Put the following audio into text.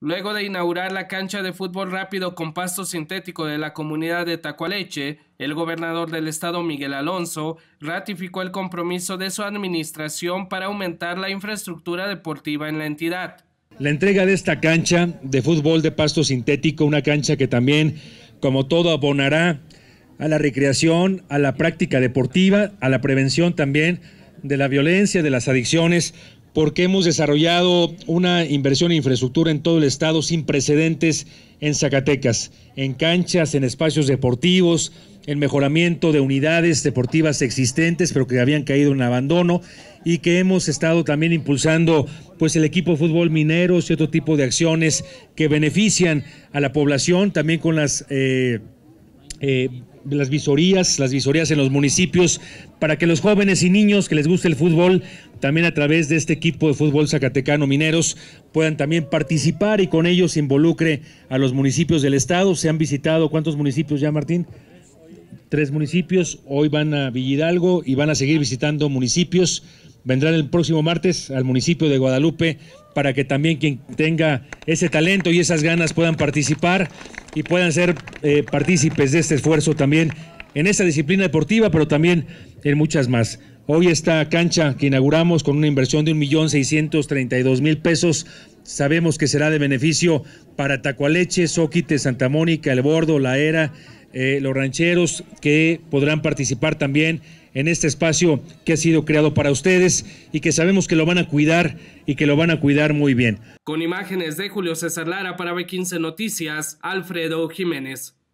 Luego de inaugurar la cancha de fútbol rápido con pasto sintético de la comunidad de Tacualeche, el gobernador del estado Miguel Alonso ratificó el compromiso de su administración para aumentar la infraestructura deportiva en la entidad. La entrega de esta cancha de fútbol de pasto sintético, una cancha que también, como todo, abonará a la recreación, a la práctica deportiva, a la prevención también de la violencia, de las adicciones, porque hemos desarrollado una inversión en infraestructura en todo el estado sin precedentes en Zacatecas, en canchas, en espacios deportivos, en mejoramiento de unidades deportivas existentes, pero que habían caído en abandono y que hemos estado también impulsando pues el equipo de fútbol minero y otro tipo de acciones que benefician a la población, también con las eh, eh, las visorías, las visorías en los municipios, para que los jóvenes y niños que les guste el fútbol, también a través de este equipo de fútbol zacatecano Mineros, puedan también participar y con ellos involucre a los municipios del estado. Se han visitado, ¿cuántos municipios ya, Martín? Tres municipios, hoy van a Villidalgo y van a seguir visitando municipios. Vendrán el próximo martes al municipio de Guadalupe para que también quien tenga ese talento y esas ganas puedan participar y puedan ser eh, partícipes de este esfuerzo también en esta disciplina deportiva, pero también en muchas más. Hoy esta cancha que inauguramos con una inversión de 1.632.000 pesos, sabemos que será de beneficio para Tacualeche, Zóquite, Santa Mónica, El Bordo, La Era, eh, los rancheros que podrán participar también en este espacio que ha sido creado para ustedes y que sabemos que lo van a cuidar y que lo van a cuidar muy bien. Con imágenes de Julio César Lara para B15 Noticias, Alfredo Jiménez.